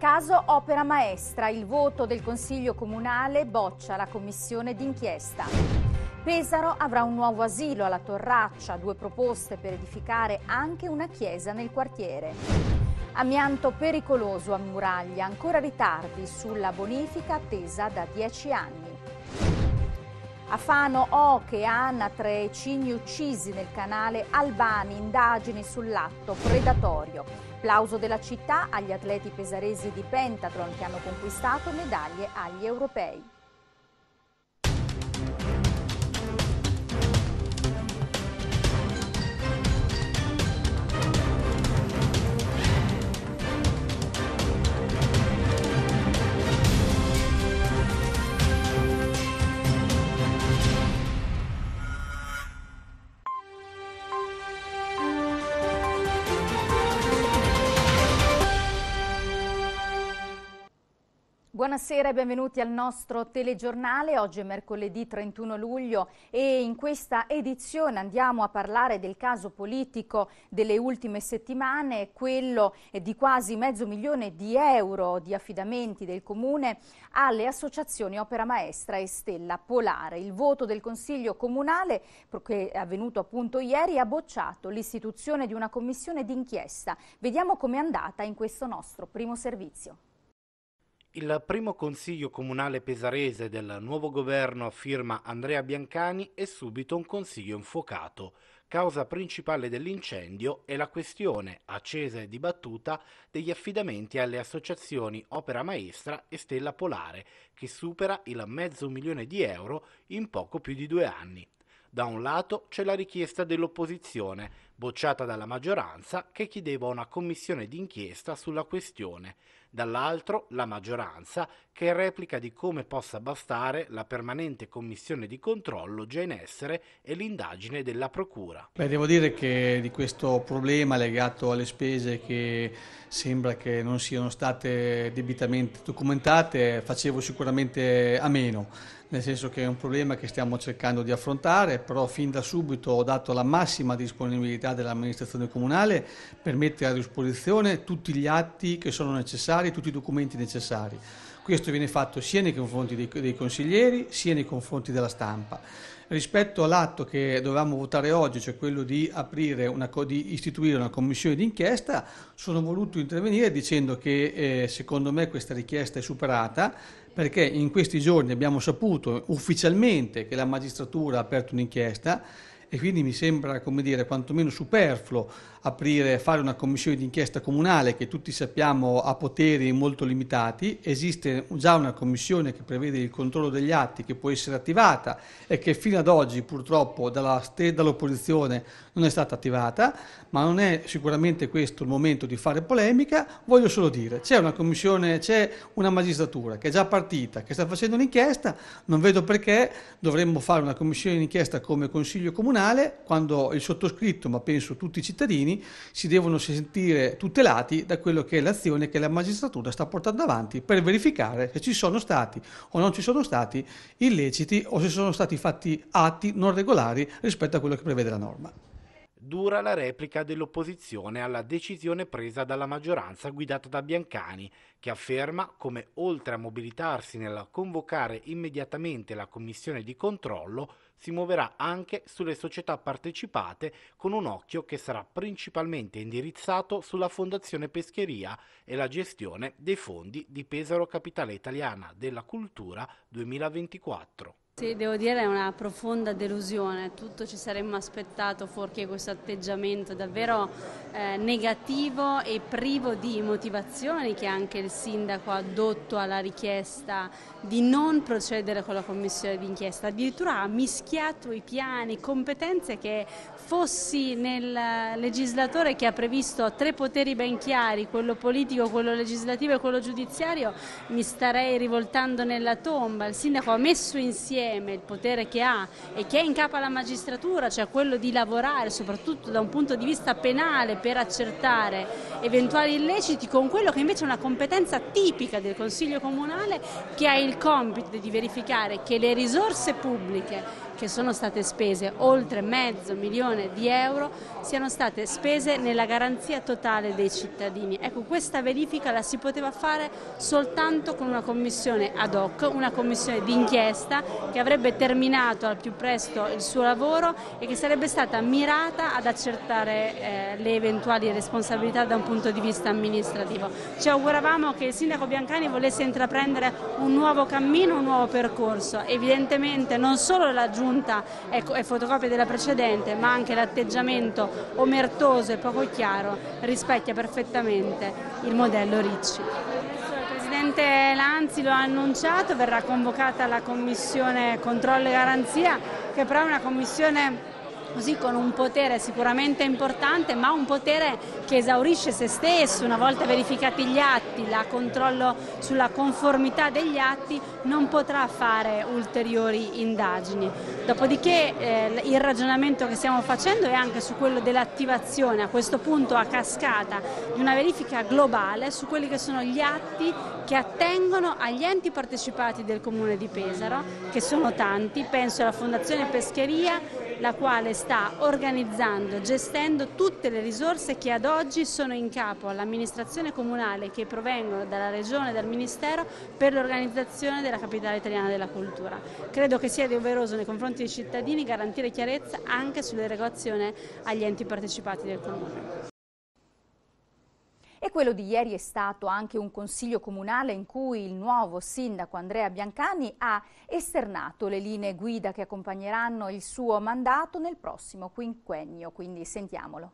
Caso Opera Maestra, il voto del Consiglio Comunale boccia la commissione d'inchiesta. Pesaro avrà un nuovo asilo alla Torraccia, due proposte per edificare anche una chiesa nel quartiere. Amianto pericoloso a Muraglia, ancora ritardi sulla bonifica attesa da dieci anni. A Fano, Oche Anna, tre cigni uccisi nel canale Albani, indagini sull'atto predatorio. Applauso della città agli atleti pesaresi di pentathlon che hanno conquistato medaglie agli europei. Buonasera e benvenuti al nostro telegiornale. Oggi è mercoledì 31 luglio e in questa edizione andiamo a parlare del caso politico delle ultime settimane, quello di quasi mezzo milione di euro di affidamenti del Comune alle associazioni Opera Maestra e Stella Polare. Il voto del Consiglio Comunale, che è avvenuto appunto ieri, ha bocciato l'istituzione di una commissione d'inchiesta. Vediamo com'è andata in questo nostro primo servizio. Il primo consiglio comunale pesarese del nuovo governo a firma Andrea Biancani è subito un consiglio infuocato. Causa principale dell'incendio è la questione, accesa e dibattuta, degli affidamenti alle associazioni Opera Maestra e Stella Polare, che supera il mezzo milione di euro in poco più di due anni. Da un lato c'è la richiesta dell'opposizione, bocciata dalla maggioranza, che chiedeva una commissione d'inchiesta sulla questione dall'altro la maggioranza che è replica di come possa bastare la permanente commissione di controllo già in essere e l'indagine della Procura. Beh, devo dire che di questo problema legato alle spese che sembra che non siano state debitamente documentate facevo sicuramente a meno nel senso che è un problema che stiamo cercando di affrontare, però fin da subito ho dato la massima disponibilità dell'amministrazione comunale per mettere a disposizione tutti gli atti che sono necessari necessari, tutti i documenti necessari. Questo viene fatto sia nei confronti dei, dei consiglieri sia nei confronti della stampa. Rispetto all'atto che dovevamo votare oggi, cioè quello di, una, di istituire una commissione d'inchiesta, sono voluto intervenire dicendo che eh, secondo me questa richiesta è superata perché in questi giorni abbiamo saputo ufficialmente che la magistratura ha aperto un'inchiesta e quindi mi sembra, come dire, quantomeno superfluo aprire, fare una commissione d'inchiesta comunale che tutti sappiamo ha poteri molto limitati, esiste già una commissione che prevede il controllo degli atti che può essere attivata e che fino ad oggi purtroppo dall'opposizione non è stata attivata, ma non è sicuramente questo il momento di fare polemica, voglio solo dire, c'è una commissione, c'è una magistratura che è già partita, che sta facendo un'inchiesta, non vedo perché dovremmo fare una commissione d'inchiesta come Consiglio Comunale quando il sottoscritto, ma penso tutti i cittadini, cittadini si devono sentire tutelati da quello che è l'azione che la magistratura sta portando avanti per verificare se ci sono stati o non ci sono stati illeciti o se sono stati fatti atti non regolari rispetto a quello che prevede la norma dura la replica dell'opposizione alla decisione presa dalla maggioranza guidata da Biancani, che afferma come oltre a mobilitarsi nel convocare immediatamente la commissione di controllo, si muoverà anche sulle società partecipate con un occhio che sarà principalmente indirizzato sulla Fondazione Pescheria e la gestione dei fondi di Pesaro Capitale Italiana della Cultura 2024. Sì, devo dire è una profonda delusione, tutto ci saremmo aspettato fuorché questo atteggiamento davvero eh, negativo e privo di motivazioni che anche il sindaco ha addotto alla richiesta di non procedere con la commissione d'inchiesta, addirittura ha mischiato i piani, competenze che fossi nel legislatore che ha previsto tre poteri ben chiari, quello politico, quello legislativo e quello giudiziario, mi starei rivoltando nella tomba, il sindaco ha messo insieme insieme il potere che ha e che è in capo alla magistratura, cioè quello di lavorare soprattutto da un punto di vista penale per accertare eventuali illeciti con quello che invece è una competenza tipica del Consiglio Comunale che ha il compito di verificare che le risorse pubbliche che sono state spese oltre mezzo milione di euro siano state spese nella garanzia totale dei cittadini. Ecco, questa verifica la si poteva fare soltanto con una commissione ad hoc, una commissione d'inchiesta che avrebbe terminato al più presto il suo lavoro e che sarebbe stata mirata ad accertare eh, le eventuali responsabilità da un punto di vista amministrativo. Ci auguravamo che il sindaco Biancani volesse intraprendere un nuovo cammino, un nuovo percorso. Evidentemente non solo la giunta rimonta ecco, è fotocopia della precedente, ma anche l'atteggiamento omertoso e poco chiaro rispecchia perfettamente il modello Ricci. Il presidente Lanzi lo ha annunciato, verrà convocata la commissione controllo e garanzia, che però è una commissione così con un potere sicuramente importante, ma un potere che esaurisce se stesso, una volta verificati gli atti, la controllo sulla conformità degli atti, non potrà fare ulteriori indagini. Dopodiché eh, il ragionamento che stiamo facendo è anche su quello dell'attivazione, a questo punto a cascata, di una verifica globale su quelli che sono gli atti che attengono agli enti partecipati del Comune di Pesaro, che sono tanti, penso alla Fondazione Pescheria, la quale sta organizzando, gestendo tutte le risorse che ad oggi sono in capo all'amministrazione comunale che provengono dalla Regione e dal Ministero per l'organizzazione della capitale italiana della cultura. Credo che sia doveroso nei confronti dei cittadini garantire chiarezza anche sull'erogazione agli enti partecipati del Comune. E quello di ieri è stato anche un consiglio comunale in cui il nuovo sindaco Andrea Biancani ha esternato le linee guida che accompagneranno il suo mandato nel prossimo quinquennio, quindi sentiamolo.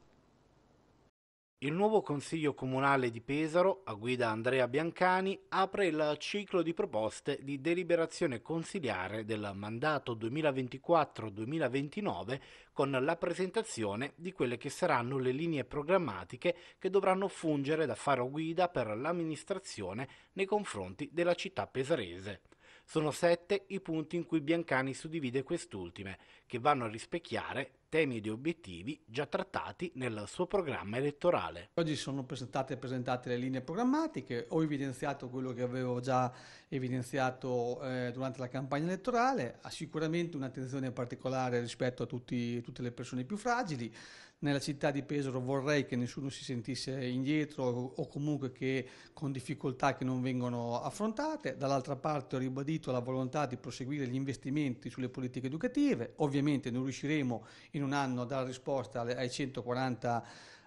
Il nuovo Consiglio Comunale di Pesaro, a guida Andrea Biancani, apre il ciclo di proposte di deliberazione consiliare del mandato 2024-2029 con la presentazione di quelle che saranno le linee programmatiche che dovranno fungere da faro guida per l'amministrazione nei confronti della città pesarese. Sono sette i punti in cui Biancani suddivide quest'ultime, che vanno a rispecchiare temi ed obiettivi già trattati nel suo programma elettorale. Oggi sono presentate, presentate le linee programmatiche, ho evidenziato quello che avevo già evidenziato eh, durante la campagna elettorale, ha sicuramente un'attenzione particolare rispetto a tutti, tutte le persone più fragili, nella città di Pesaro vorrei che nessuno si sentisse indietro o comunque che con difficoltà che non vengono affrontate. Dall'altra parte ho ribadito la volontà di proseguire gli investimenti sulle politiche educative. Ovviamente non riusciremo in un anno a dare risposta ai 140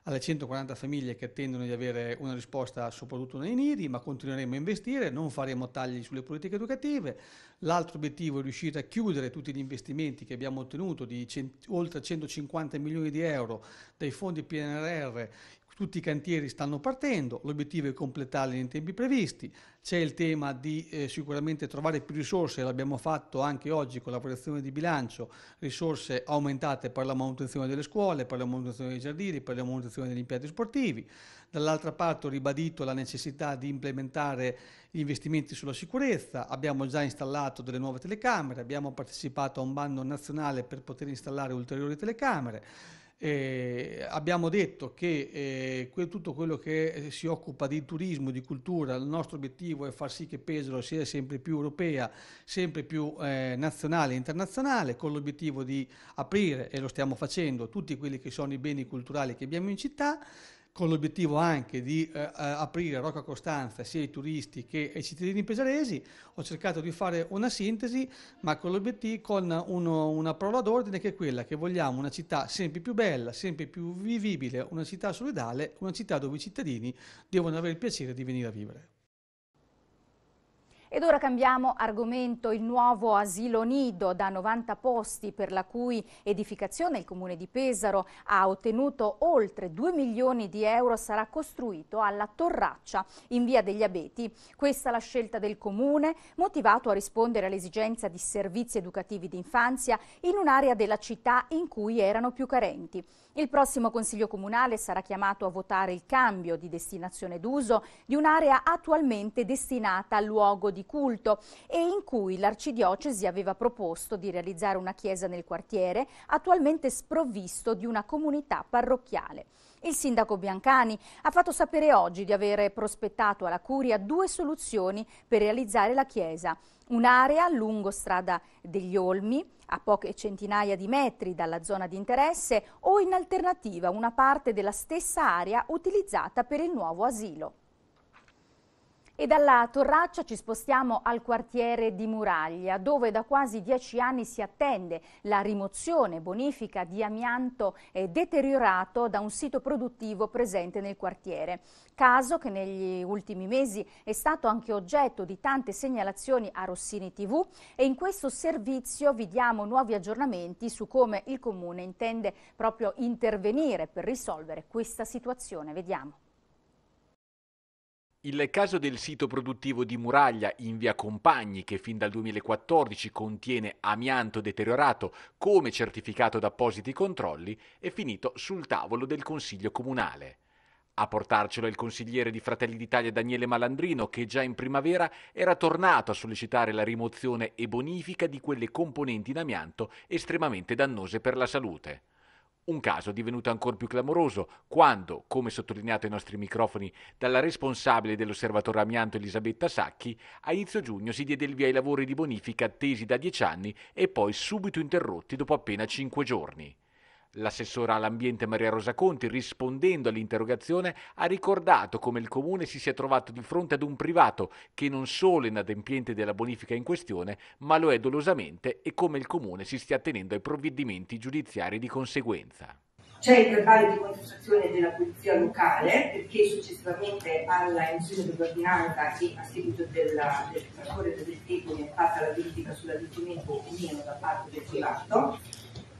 alle 140 famiglie che attendono di avere una risposta soprattutto nei nidi, ma continueremo a investire, non faremo tagli sulle politiche educative. L'altro obiettivo è riuscire a chiudere tutti gli investimenti che abbiamo ottenuto di oltre 150 milioni di euro dai fondi PNRR tutti i cantieri stanno partendo, l'obiettivo è completarli nei tempi previsti, c'è il tema di eh, sicuramente trovare più risorse, l'abbiamo fatto anche oggi con la protezione di bilancio, risorse aumentate per la manutenzione delle scuole, per la manutenzione dei giardini, per la manutenzione degli impianti sportivi. Dall'altra parte ho ribadito la necessità di implementare gli investimenti sulla sicurezza, abbiamo già installato delle nuove telecamere, abbiamo partecipato a un bando nazionale per poter installare ulteriori telecamere. Eh, abbiamo detto che eh, que tutto quello che si occupa di turismo, e di cultura, il nostro obiettivo è far sì che Pesaro sia sempre più europea, sempre più eh, nazionale e internazionale, con l'obiettivo di aprire, e lo stiamo facendo, tutti quelli che sono i beni culturali che abbiamo in città con l'obiettivo anche di eh, eh aprire Rocca Costanza sia ai turisti che ai cittadini pesaresi. Ho cercato di fare una sintesi, ma con con uno, una parola d'ordine che è quella che vogliamo una città sempre più bella, sempre più vivibile, una città solidale, una città dove i cittadini devono avere il piacere di venire a vivere. Ed ora cambiamo argomento, il nuovo asilo nido da 90 posti per la cui edificazione il comune di Pesaro ha ottenuto oltre 2 milioni di euro sarà costruito alla Torraccia in via degli Abeti. Questa è la scelta del comune motivato a rispondere all'esigenza di servizi educativi d'infanzia in un'area della città in cui erano più carenti. Il prossimo Consiglio Comunale sarà chiamato a votare il cambio di destinazione d'uso di un'area attualmente destinata a luogo di culto e in cui l'Arcidiocesi aveva proposto di realizzare una chiesa nel quartiere attualmente sprovvisto di una comunità parrocchiale. Il sindaco Biancani ha fatto sapere oggi di aver prospettato alla Curia due soluzioni per realizzare la chiesa. Un'area lungo strada degli Olmi, a poche centinaia di metri dalla zona di interesse o in alternativa una parte della stessa area utilizzata per il nuovo asilo. E dalla Torraccia ci spostiamo al quartiere di Muraglia, dove da quasi dieci anni si attende la rimozione e bonifica di amianto deteriorato da un sito produttivo presente nel quartiere. Caso che negli ultimi mesi è stato anche oggetto di tante segnalazioni a Rossini TV e in questo servizio vi diamo nuovi aggiornamenti su come il Comune intende proprio intervenire per risolvere questa situazione. Vediamo. Il caso del sito produttivo di Muraglia in via Compagni, che fin dal 2014 contiene amianto deteriorato come certificato da appositi controlli, è finito sul tavolo del Consiglio Comunale. A portarcelo è il consigliere di Fratelli d'Italia Daniele Malandrino, che già in primavera era tornato a sollecitare la rimozione e bonifica di quelle componenti in amianto estremamente dannose per la salute. Un caso divenuto ancora più clamoroso quando, come sottolineato ai nostri microfoni dalla responsabile dell'osservatorio amianto Elisabetta Sacchi, a inizio giugno si diede il via ai lavori di bonifica attesi da dieci anni e poi subito interrotti dopo appena cinque giorni. L'assessora all'ambiente Maria Rosa Conti, rispondendo all'interrogazione, ha ricordato come il comune si sia trovato di fronte ad un privato che non solo è inadempiente della bonifica in questione, ma lo è dolosamente e come il comune si stia tenendo ai provvedimenti giudiziari di conseguenza. C'è il verbale di contestazione della polizia locale perché successivamente alla emissione dell'ordinanza e a seguito del trascorrere del tempo è fatta la verifica sull'adempimento o meno da parte del privato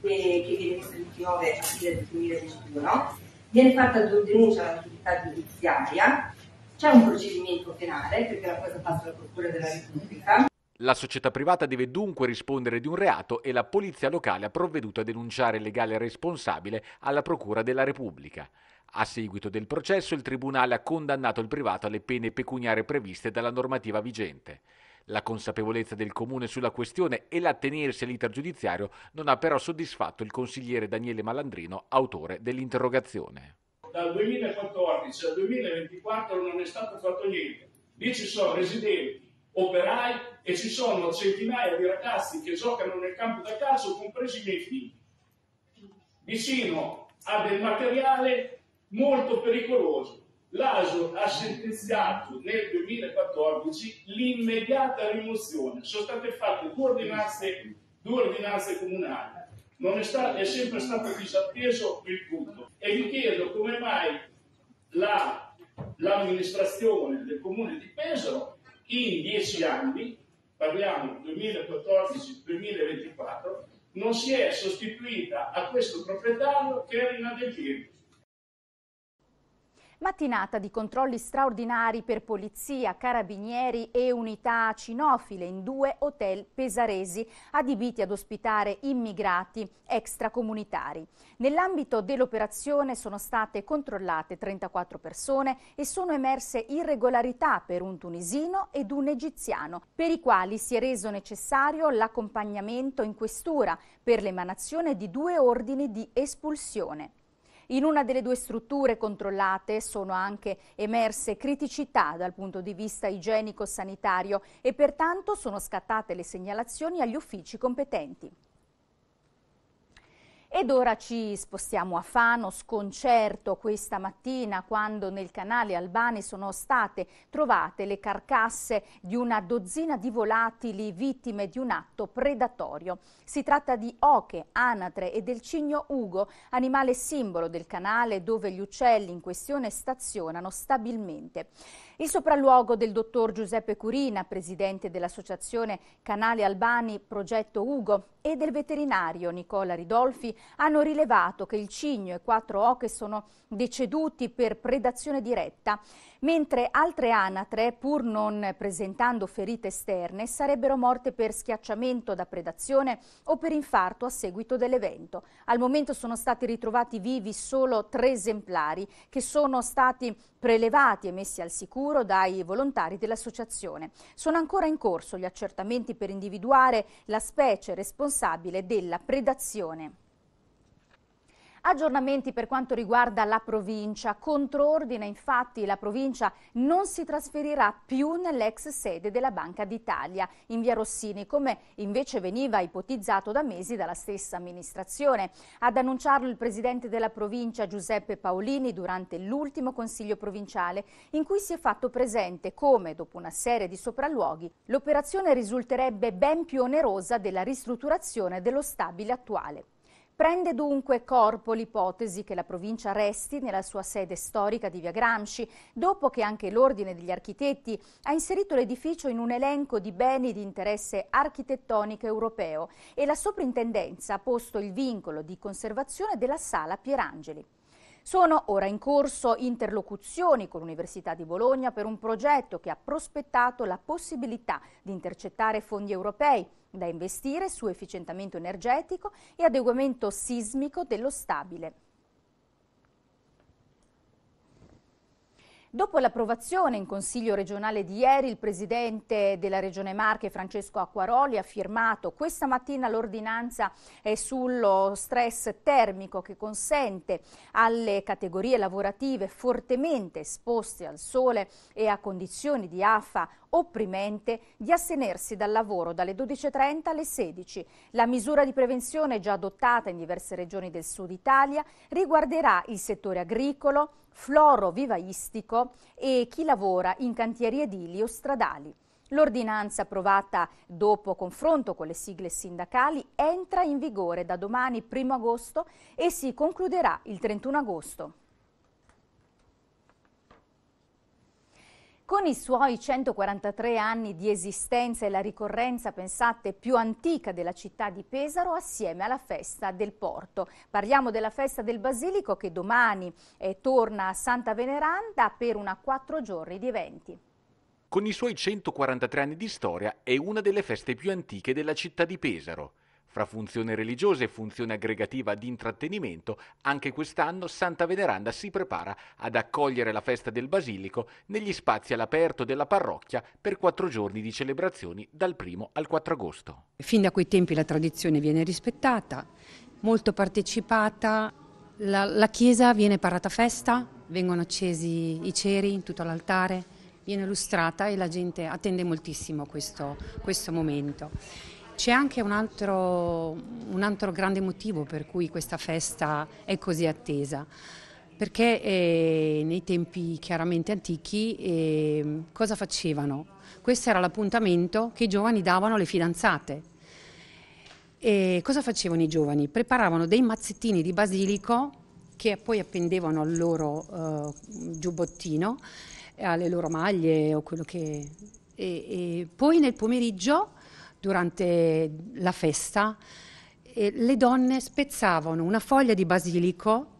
eh, che viene messa in chiove a partire del 2021, viene fatta denuncia all'autorità giudiziaria, c'è un procedimento penale perché la cosa passa alla Procura della Repubblica. La società privata deve dunque rispondere di un reato e la polizia locale ha provveduto a denunciare il legale responsabile alla Procura della Repubblica. A seguito del processo il Tribunale ha condannato il privato alle pene pecuniarie previste dalla normativa vigente. La consapevolezza del Comune sulla questione e l'attenersi all'iter giudiziario non ha però soddisfatto il consigliere Daniele Malandrino, autore dell'interrogazione. Dal 2014 al 2024 non è stato fatto niente. Lì ci sono residenti, operai e ci sono centinaia di ragazzi che giocano nel campo da calcio, compresi i miei figli. Vicino a del materiale molto pericoloso l'ASO ha sentenziato nel 2014 l'immediata rimozione. Sono state fatte due ordinanze, due ordinanze comunali. Non è, stato, è sempre stato disatteso il punto. E vi chiedo come mai la, l'amministrazione del comune di Pesaro in dieci anni, parliamo 2014-2024, non si è sostituita a questo proprietario che era inadempiente. Mattinata di controlli straordinari per polizia, carabinieri e unità cinofile in due hotel pesaresi adibiti ad ospitare immigrati extracomunitari. Nell'ambito dell'operazione sono state controllate 34 persone e sono emerse irregolarità per un tunisino ed un egiziano, per i quali si è reso necessario l'accompagnamento in questura per l'emanazione di due ordini di espulsione. In una delle due strutture controllate sono anche emerse criticità dal punto di vista igienico-sanitario e pertanto sono scattate le segnalazioni agli uffici competenti. Ed ora ci spostiamo a Fano, sconcerto questa mattina quando nel canale Albani sono state trovate le carcasse di una dozzina di volatili vittime di un atto predatorio. Si tratta di oche, anatre e del cigno ugo, animale simbolo del canale dove gli uccelli in questione stazionano stabilmente. Il sopralluogo del dottor Giuseppe Curina, presidente dell'associazione Canale Albani Progetto Ugo e del veterinario Nicola Ridolfi hanno rilevato che il cigno e quattro oche sono deceduti per predazione diretta, mentre altre anatre, pur non presentando ferite esterne, sarebbero morte per schiacciamento da predazione o per infarto a seguito dell'evento. Al momento sono stati ritrovati vivi solo tre esemplari che sono stati prelevati e messi al sicuro futuro dai volontari dell'associazione. Sono ancora in corso gli accertamenti per individuare la specie responsabile della predazione. Aggiornamenti per quanto riguarda la provincia. Controordina infatti la provincia non si trasferirà più nell'ex sede della Banca d'Italia in via Rossini, come invece veniva ipotizzato da mesi dalla stessa amministrazione. Ad annunciarlo il presidente della provincia Giuseppe Paolini durante l'ultimo consiglio provinciale in cui si è fatto presente come, dopo una serie di sopralluoghi, l'operazione risulterebbe ben più onerosa della ristrutturazione dello stabile attuale. Prende dunque corpo l'ipotesi che la provincia resti nella sua sede storica di Via Gramsci, dopo che anche l'Ordine degli Architetti ha inserito l'edificio in un elenco di beni di interesse architettonico europeo e la soprintendenza ha posto il vincolo di conservazione della sala Pierangeli. Sono ora in corso interlocuzioni con l'Università di Bologna per un progetto che ha prospettato la possibilità di intercettare fondi europei da investire su efficientamento energetico e adeguamento sismico dello stabile. Dopo l'approvazione in Consiglio regionale di ieri, il Presidente della Regione Marche, Francesco Acquaroli, ha firmato questa mattina l'ordinanza eh, sullo stress termico che consente alle categorie lavorative fortemente esposte al sole e a condizioni di affa opprimente di astenersi dal lavoro dalle 12.30 alle 16. La misura di prevenzione già adottata in diverse regioni del sud Italia riguarderà il settore agricolo, floro vivaistico e chi lavora in cantieri edili o stradali. L'ordinanza approvata dopo confronto con le sigle sindacali entra in vigore da domani 1 agosto e si concluderà il 31 agosto. Con i suoi 143 anni di esistenza e la ricorrenza, pensate, più antica della città di Pesaro, assieme alla festa del porto. Parliamo della festa del Basilico che domani eh, torna a Santa Veneranda per una quattro giorni di eventi. Con i suoi 143 anni di storia è una delle feste più antiche della città di Pesaro. Fra funzione religiosa e funzione aggregativa di intrattenimento, anche quest'anno Santa Veneranda si prepara ad accogliere la festa del Basilico negli spazi all'aperto della parrocchia per quattro giorni di celebrazioni dal 1 al 4 agosto. Fin da quei tempi la tradizione viene rispettata, molto partecipata, la, la chiesa viene parata festa, vengono accesi i ceri in tutto l'altare, viene lustrata e la gente attende moltissimo questo, questo momento. C'è anche un altro, un altro grande motivo per cui questa festa è così attesa perché eh, nei tempi chiaramente antichi eh, cosa facevano? Questo era l'appuntamento che i giovani davano alle fidanzate. E cosa facevano i giovani? Preparavano dei mazzettini di basilico che poi appendevano al loro eh, giubbottino, alle loro maglie o quello che... E, e poi nel pomeriggio durante la festa, eh, le donne spezzavano una foglia di basilico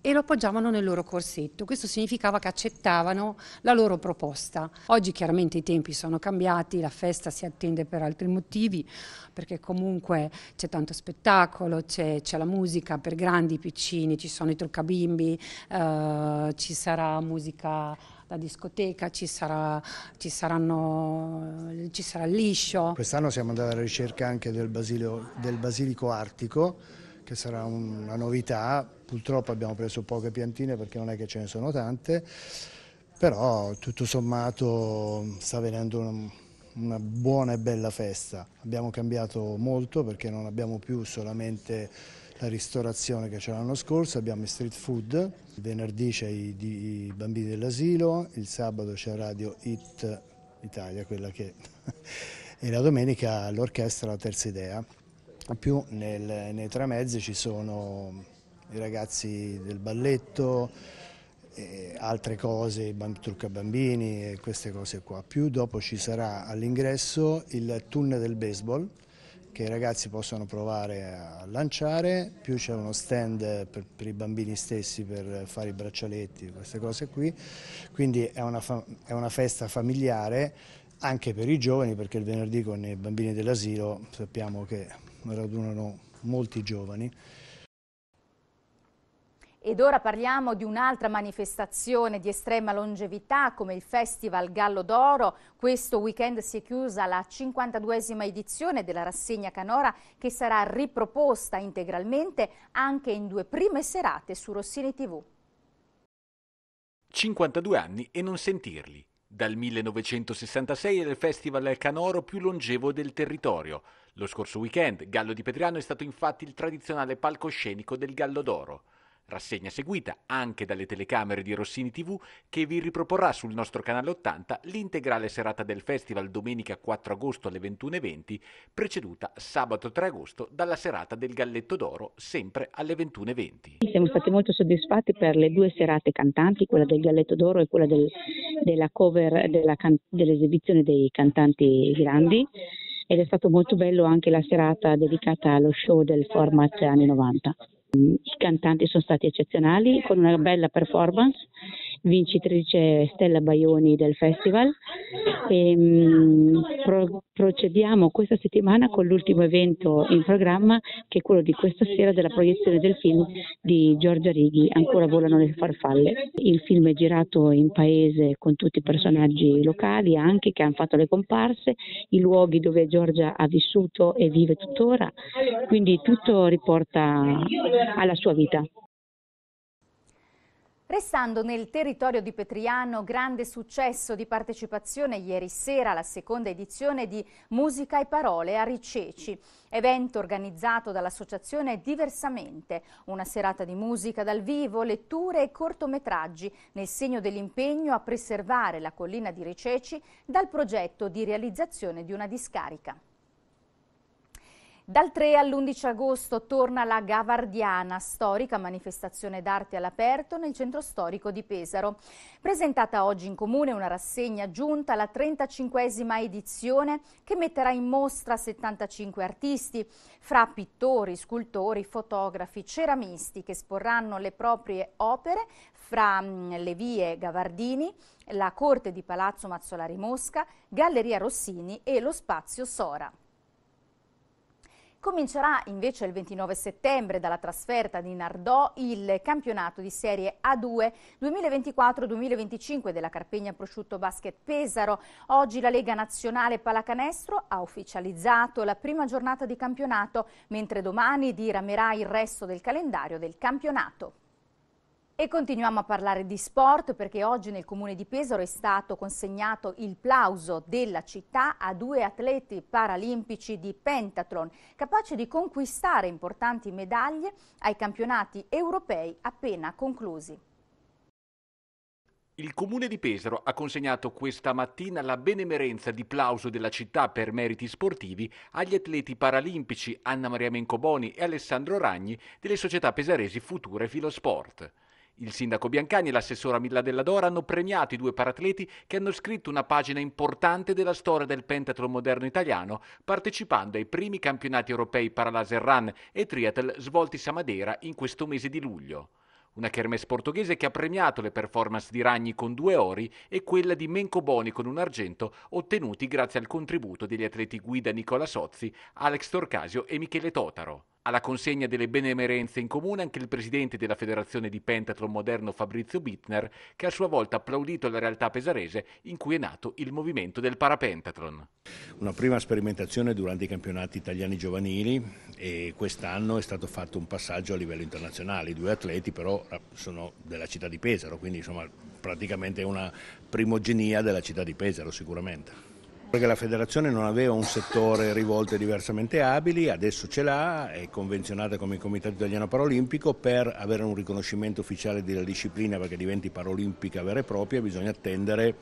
e lo appoggiavano nel loro corsetto. Questo significava che accettavano la loro proposta. Oggi chiaramente i tempi sono cambiati, la festa si attende per altri motivi, perché comunque c'è tanto spettacolo, c'è, la musica per grandi, piccini, ci sono i truccabimbi, eh, ci sarà musica la discoteca, ci sarà, ci saranno, ci sarà il liscio. Quest'anno siamo andati alla ricerca anche del, basilio, del basilico artico, che sarà una novità. Purtroppo abbiamo preso poche piantine perché non è che ce ne sono tante, però tutto sommato sta venendo un, una buona e bella festa. Abbiamo cambiato molto perché non abbiamo più solamente la ristorazione che c'è l'anno scorso, abbiamo i street food, il venerdì c'è i, i, bambini dell'asilo, il sabato c'è Radio Hit Italia, quella che... e la domenica l'orchestra La Terza Idea. Più nel, nei tre mezzi ci sono i ragazzi del balletto, altre cose, trucca bambini e queste cose qua. Più dopo ci sarà all'ingresso il tunnel del baseball che i ragazzi possono provare a lanciare, più c'è uno stand per, per, i bambini stessi per fare i braccialetti, queste cose qui, quindi è una, è una festa familiare anche per i giovani perché il venerdì con i bambini dell'asilo sappiamo che radunano molti giovani ed ora parliamo di un'altra manifestazione di estrema longevità come il Festival Gallo d'Oro. Questo weekend si è chiusa la 52esima edizione della rassegna Canora che sarà riproposta integralmente anche in due prime serate su Rossini TV. 52 anni e non sentirli. Dal 1966 è il festival canoro più longevo del territorio. Lo scorso weekend Gallo di Petriano è stato infatti il tradizionale palcoscenico del Gallo d'Oro rassegna seguita anche dalle telecamere di Rossini TV che vi riproporrà sul nostro canale 80 l'integrale serata del festival domenica 4 agosto alle 21.20, preceduta sabato 3 agosto dalla serata del Galletto d'Oro sempre alle 21.20. Siamo stati molto soddisfatti per le due serate cantanti, quella del Galletto d'Oro e quella del, della cover della can, dell'esibizione dei cantanti grandi ed è stato molto bello anche la serata dedicata allo show del format anni 90. I cantanti sono stati eccezionali con una bella performance vincitrice Stella Baioni del festival. E, ehm, mh, pro- procediamo questa settimana con l'ultimo evento in programma che è quello di questa sera della proiezione del film di Giorgia Righi, Ancora volano le farfalle. Il film è girato in paese con tutti i personaggi locali anche che hanno fatto le comparse, i luoghi dove Giorgia ha vissuto e vive tuttora, quindi tutto riporta alla sua vita. Restando nel territorio di Petriano, grande successo di partecipazione ieri sera alla seconda edizione di Musica e Parole a Riceci, evento organizzato dall'associazione Diversamente, una serata di musica dal vivo, letture e cortometraggi nel segno dell'impegno a preservare la collina di Riceci dal progetto di realizzazione di una discarica. Dal 3 all'11 agosto torna la Gavardiana, storica manifestazione d'arte all'aperto nel centro storico di Pesaro. Presentata oggi in comune una rassegna giunta alla 35esima edizione che metterà in mostra 75 artisti, fra pittori, scultori, fotografi, ceramisti che esporranno le proprie opere fra mm, le vie Gavardini, la corte di Palazzo Mazzolari Mosca, Galleria Rossini e lo spazio Sora. Comincerà invece il 29 settembre dalla trasferta di Nardò il campionato di Serie A2 2024-2025 della Carpegna Prosciutto Basket Pesaro. Oggi la Lega Nazionale Pallacanestro ha ufficializzato la prima giornata di campionato, mentre domani diramerà il resto del calendario del campionato. E continuiamo a parlare di sport perché oggi nel comune di Pesaro è stato consegnato il plauso della città a due atleti paralimpici di pentathlon, capaci di conquistare importanti medaglie ai campionati europei appena conclusi. Il comune di Pesaro ha consegnato questa mattina la benemerenza di plauso della città per meriti sportivi agli atleti paralimpici Anna Maria Mencoboni e Alessandro Ragni delle società pesaresi Future Filosport. Il sindaco Biancani e l'assessora Milladella Dora hanno premiato i due paratleti che hanno scritto una pagina importante della storia del pentathlon moderno italiano, partecipando ai primi campionati europei Paralaser Run e Triathlon svolti a Madeira in questo mese di luglio. Una kermesse portoghese che ha premiato le performance di Ragni con due ori e quella di Menco Boni con un argento, ottenuti grazie al contributo degli atleti guida Nicola Sozzi, Alex Torcasio e Michele Totaro. Alla consegna delle benemerenze in comune anche il presidente della federazione di pentathlon moderno Fabrizio Bittner, che a sua volta ha applaudito la realtà pesarese in cui è nato il movimento del parapentathlon. Una prima sperimentazione durante i campionati italiani giovanili e quest'anno è stato fatto un passaggio a livello internazionale. I due atleti però ah, sono della città di Pesaro, quindi insomma praticamente una primogenia della città di Pesaro sicuramente. Perché la federazione non aveva un settore rivolto ai diversamente abili, adesso ce l'ha, è convenzionata come Comitato Italiano Parolimpico, per avere un riconoscimento ufficiale della disciplina perché diventi parolimpica vera e propria bisogna attendere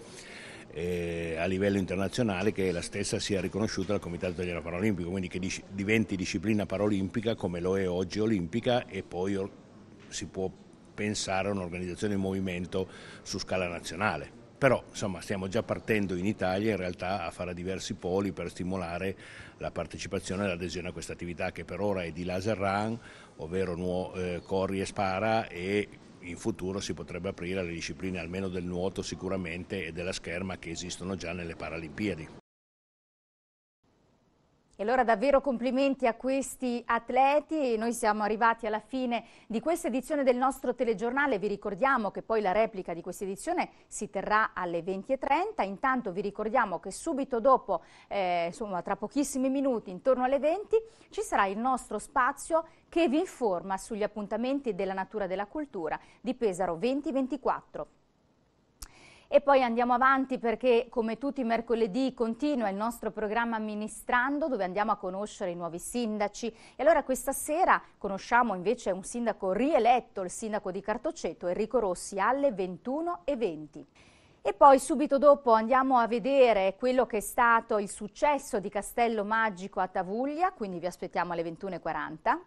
eh, a livello internazionale che la stessa sia riconosciuta dal Comitato Italiano Parolimpico, quindi che diventi disciplina parolimpica come lo è oggi olimpica e poi si può pensare a un'organizzazione in movimento su scala nazionale però insomma, stiamo già partendo in Italia in realtà a fare diversi poli per stimolare la partecipazione e l'adesione a questa attività che per ora è di laser run, ovvero nuo, eh, corri e spara e in futuro si potrebbe aprire alle discipline almeno del nuoto sicuramente e della scherma che esistono già nelle Paralimpiadi. E allora davvero complimenti a questi atleti, noi siamo arrivati alla fine di questa edizione del nostro telegiornale, vi ricordiamo che poi la replica di questa edizione si terrà alle 20.30, intanto vi ricordiamo che subito dopo, eh, insomma tra pochissimi minuti, intorno alle 20, ci sarà il nostro spazio che vi informa sugli appuntamenti della natura della cultura di Pesaro 2024. E poi andiamo avanti perché come tutti i mercoledì continua il nostro programma Amministrando dove andiamo a conoscere i nuovi sindaci e allora questa sera conosciamo invece un sindaco rieletto, il sindaco di Cartoceto Enrico Rossi alle 21.20. E poi subito dopo andiamo a vedere quello che è stato il successo di Castello Magico a Tavuglia, quindi vi aspettiamo alle 21.40.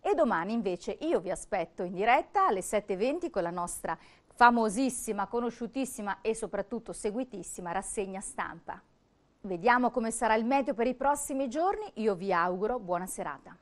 E domani invece io vi aspetto in diretta alle 7.20 con la nostra famosissima, conosciutissima e soprattutto seguitissima rassegna stampa. Vediamo come sarà il meteo per i prossimi giorni, io vi auguro buona serata.